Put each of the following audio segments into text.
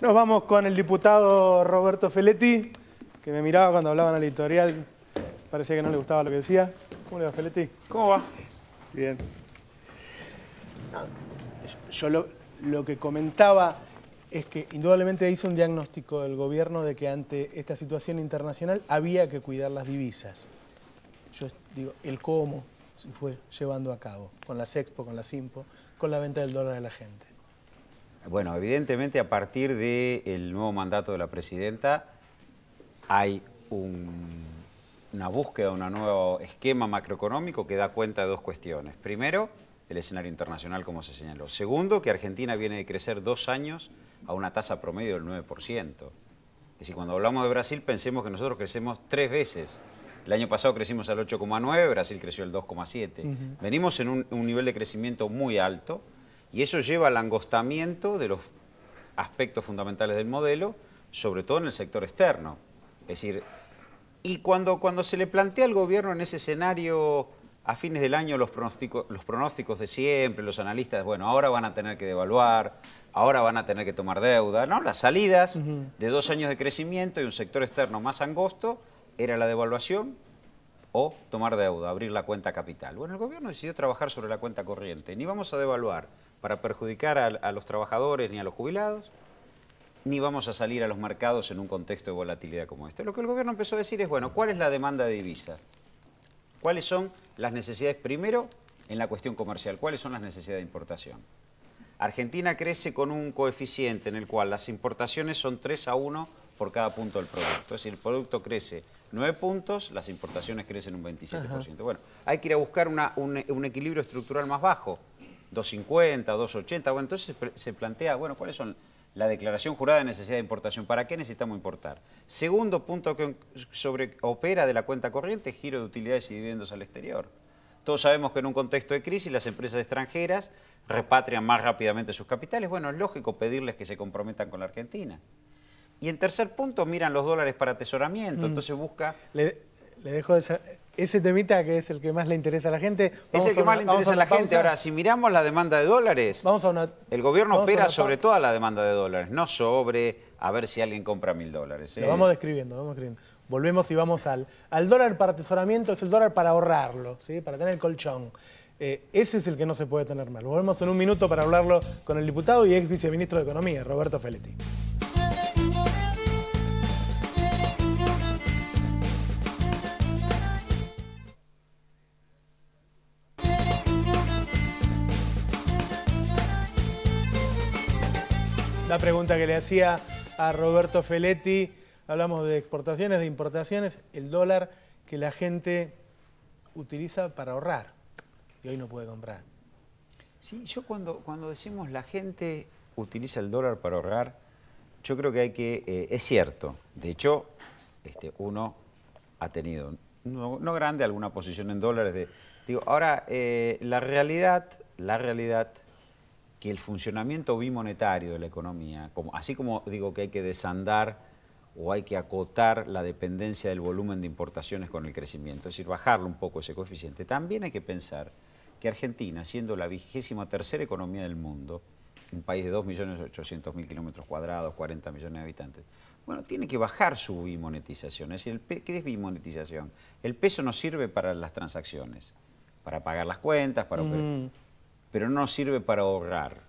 Nos vamos con el diputado Roberto Feletti, que me miraba cuando hablaba en el editorial. Parecía que no le gustaba lo que decía. ¿Cómo le va, Feletti? ¿Cómo va? Bien. yo lo, que comentaba es que indudablemente hizo un diagnóstico del gobierno de que ante esta situación internacional había que cuidar las divisas. Yo digo, el cómo se fue llevando a cabo, con las expo, con las Simpo, con la venta del dólar de la gente. Bueno, evidentemente a partir del nuevo mandato de la presidenta hay una búsqueda, un nuevo esquema macroeconómico que da cuenta de dos cuestiones. Primero, el escenario internacional, como se señaló. Segundo, que Argentina viene de crecer dos años a una tasa promedio del 9%. Es decir, cuando hablamos de Brasil, pensemos que nosotros crecemos tres veces. El año pasado crecimos al 8,9, Brasil creció al 2,7. Venimos en un nivel de crecimiento muy alto y eso lleva al angostamiento de los aspectos fundamentales del modelo, sobre todo en el sector externo. Es decir, y cuando, cuando se le plantea al gobierno en ese escenario a fines del año los, los pronósticos de siempre, los analistas, bueno, ahora van a tener que devaluar, ahora van a tener que tomar deuda, ¿no? Las salidas de dos años de crecimiento y un sector externo más angosto era la devaluación o tomar deuda, abrir la cuenta capital. Bueno, el gobierno decidió trabajar sobre la cuenta corriente, ni vamos a devaluar, para perjudicar a, los trabajadores ni a los jubilados, ni vamos a salir a los mercados en un contexto de volatilidad como este. Lo que el gobierno empezó a decir es, bueno, ¿cuál es la demanda de divisa? ¿Cuáles son las necesidades, primero, en la cuestión comercial? ¿Cuáles son las necesidades de importación? Argentina crece con un coeficiente en el cual las importaciones son 3 a 1 por cada punto del producto. Es decir, el producto crece 9 puntos, las importaciones crecen un 27%. Bueno, hay que ir a buscar un equilibrio estructural más bajo 2,50, 2,80. Bueno, entonces se plantea, bueno, ¿cuáles son la declaración jurada de necesidad de importación? ¿Para qué necesitamos importar? Segundo punto que sobre opera de la cuenta corriente, giro de utilidades y dividendos al exterior. Todos sabemos que en un contexto de crisis las empresas extranjeras repatrian más rápidamente sus capitales. Bueno, es lógico pedirles que se comprometan con la Argentina. Y en tercer punto miran los dólares para atesoramiento, mm. entonces busca... Le, le dejo esa ese temita que es el que más le interesa a la gente. es el que más le interesa a la gente. Ahora, si miramos la demanda de dólares, el gobierno opera sobre toda la demanda de dólares, no sobre a ver si alguien compra mil dólares. Lo ¿eh? vamos describiendo, lo vamos describiendo. Volvemos y vamos al, al dólar para atesoramiento, es el dólar para ahorrarlo, ¿sí? para tener el colchón. Eh, ese es el que no se puede tener mal. Volvemos en un minuto para hablarlo con el diputado y ex viceministro de Economía, Roberto Feletti. la pregunta que le hacía a Roberto Feletti. Hablamos de exportaciones, de importaciones, el dólar que la gente utiliza para ahorrar y hoy no puede comprar. Sí, yo cuando, cuando decimos la gente utiliza el dólar para ahorrar, yo creo que hay que, eh, es cierto, de hecho, este, uno ha tenido, no, grande, alguna posición en dólares. De, digo, ahora, eh, la realidad, la realidad que el funcionamiento bimonetario de la economía, así como digo que hay que desandar o hay que acotar la dependencia del volumen de importaciones con el crecimiento, es decir, bajarle un poco ese coeficiente, también hay que pensar que Argentina, siendo la vigésima tercera economía del mundo, un país de 2.800.000 kilómetros cuadrados, 40 millones de habitantes, bueno, tiene que bajar su bimonetización. Es decir, ¿qué es bimonetización? El peso no sirve para las transacciones, para pagar las cuentas, para... Mm pero no nos sirve para ahorrar.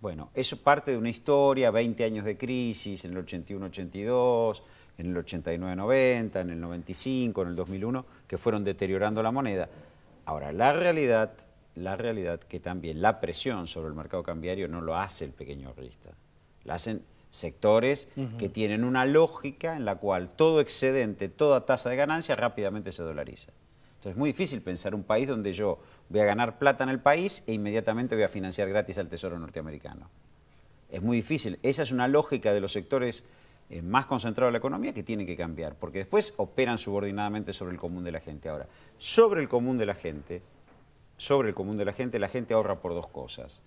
Bueno, eso parte de una historia, 20 años de crisis, en el 81-82, en el 89-90, en el 95, en el 2001, que fueron deteriorando la moneda. Ahora, la realidad, la realidad que también la presión sobre el mercado cambiario no lo hace el pequeño ahorrista, la hacen sectores que tienen una lógica en la cual todo excedente, toda tasa de ganancia rápidamente se dolariza. Entonces es muy difícil pensar un país donde yo voy a ganar plata en el país e inmediatamente voy a financiar gratis al Tesoro norteamericano. Es muy difícil. Esa es una lógica de los sectores eh, más concentrados de la economía que tiene que cambiar, porque después operan subordinadamente sobre el común de la gente. Ahora, sobre el común de la gente, sobre el común de la gente, la gente ahorra por dos cosas.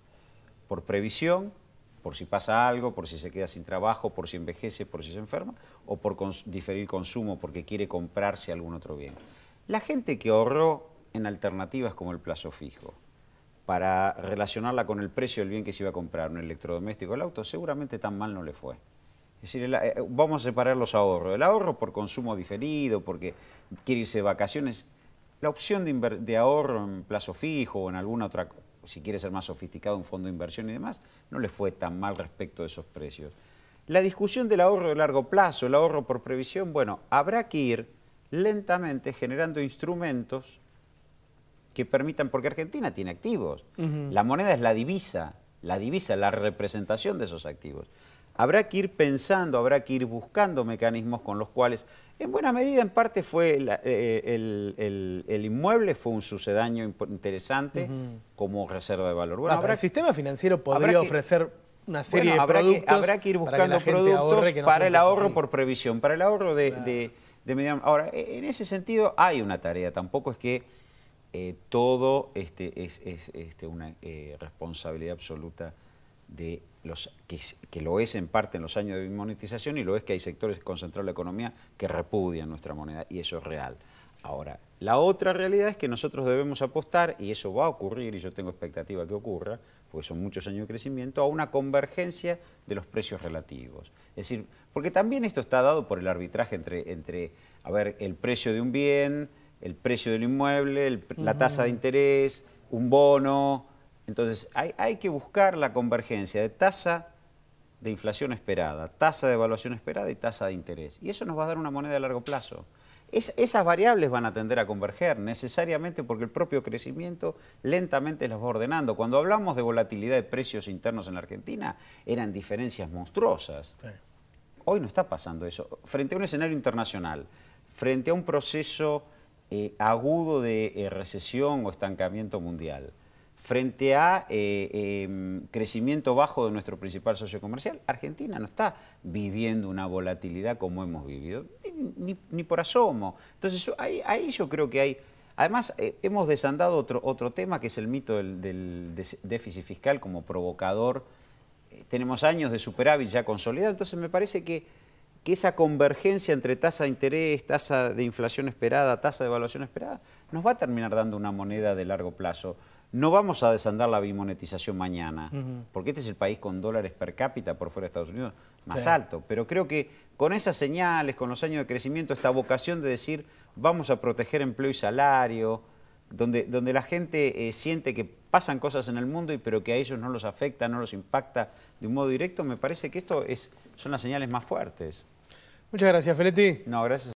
Por previsión, por si pasa algo, por si se queda sin trabajo, por si envejece, por si se enferma, o por diferir consumo porque quiere comprarse algún otro bien. La gente que ahorró en alternativas como el plazo fijo, para relacionarla con el precio del bien que se iba a comprar, un electrodoméstico, el auto, seguramente tan mal no le fue. Es decir, eh, vamos a separar los ahorros. El ahorro por consumo diferido, porque quiere irse de vacaciones. La opción de, de ahorro en plazo fijo o en alguna otra, si quiere ser más sofisticado, un fondo de inversión y demás, no le fue tan mal respecto de esos precios. La discusión del ahorro de largo plazo, el ahorro por previsión, bueno, habrá que ir lentamente generando instrumentos que permitan, porque Argentina tiene activos, la moneda es la divisa, la divisa, la representación de esos activos. Habrá que ir pensando, habrá que ir buscando mecanismos con los cuales, en buena medida, en parte fue eh, eh, el, inmueble fue un sucedaño interesante como reserva de valor. Ah, bueno, el sistema financiero podría ofrecer una serie de habrá productos. Que, habrá que ir buscando productos para el ahorro por previsión, para el ahorro de Ahora, e-, en ese sentido hay una tarea, tampoco es que eh, todo este, es, este, una eh, responsabilidad absoluta de los que, lo es en parte en los años de monetización y lo es que hay sectores concentrados en la economía que repudian nuestra moneda y eso es real. Ahora, la otra realidad es que nosotros debemos apostar, y eso va a ocurrir, y yo tengo expectativa que ocurra, porque son muchos años de crecimiento, a una convergencia de los precios relativos. Es decir, porque también esto está dado por el arbitraje entre, a ver, el precio de un bien, el precio del inmueble, la tasa de interés, un bono. Entonces, hay, hay que buscar la convergencia de tasa de inflación esperada, tasa de evaluación esperada y tasa de interés. Y eso nos va a dar una moneda a largo plazo esas variables van a tender a converger necesariamente porque el propio crecimiento lentamente las va ordenando. Cuando hablamos de volatilidad de precios internos en la Argentina, eran diferencias monstruosas. Hoy no está pasando eso. Frente a un escenario internacional, frente a un proceso eh, agudo de eh, recesión o estancamiento mundial, frente a eh, em, crecimiento bajo de nuestro principal socio comercial, Argentina no está viviendo una volatilidad como hemos vivido ni, por asomo. Entonces, ahí, yo creo que hay... Además, eh, hemos desandado otro, otro tema que es el mito del, déficit fiscal como provocador. Eh, tenemos años de superávit ya consolidado, entonces me parece que, esa convergencia entre tasa de interés, tasa de inflación esperada, tasa de evaluación esperada, nos va a terminar dando una moneda de largo plazo no vamos a desandar la bimonetización mañana, porque este es el país con dólares per cápita por fuera de Estados Unidos más alto. Pero creo que con esas señales, con los años de crecimiento, esta vocación de decir vamos a proteger empleo y salario, donde, donde la gente eh, siente que pasan cosas en el mundo y pero que a ellos no los afecta, no los impacta de un modo directo, me parece que esto es, son las señales más fuertes. Muchas gracias, Feletti. No, gracias.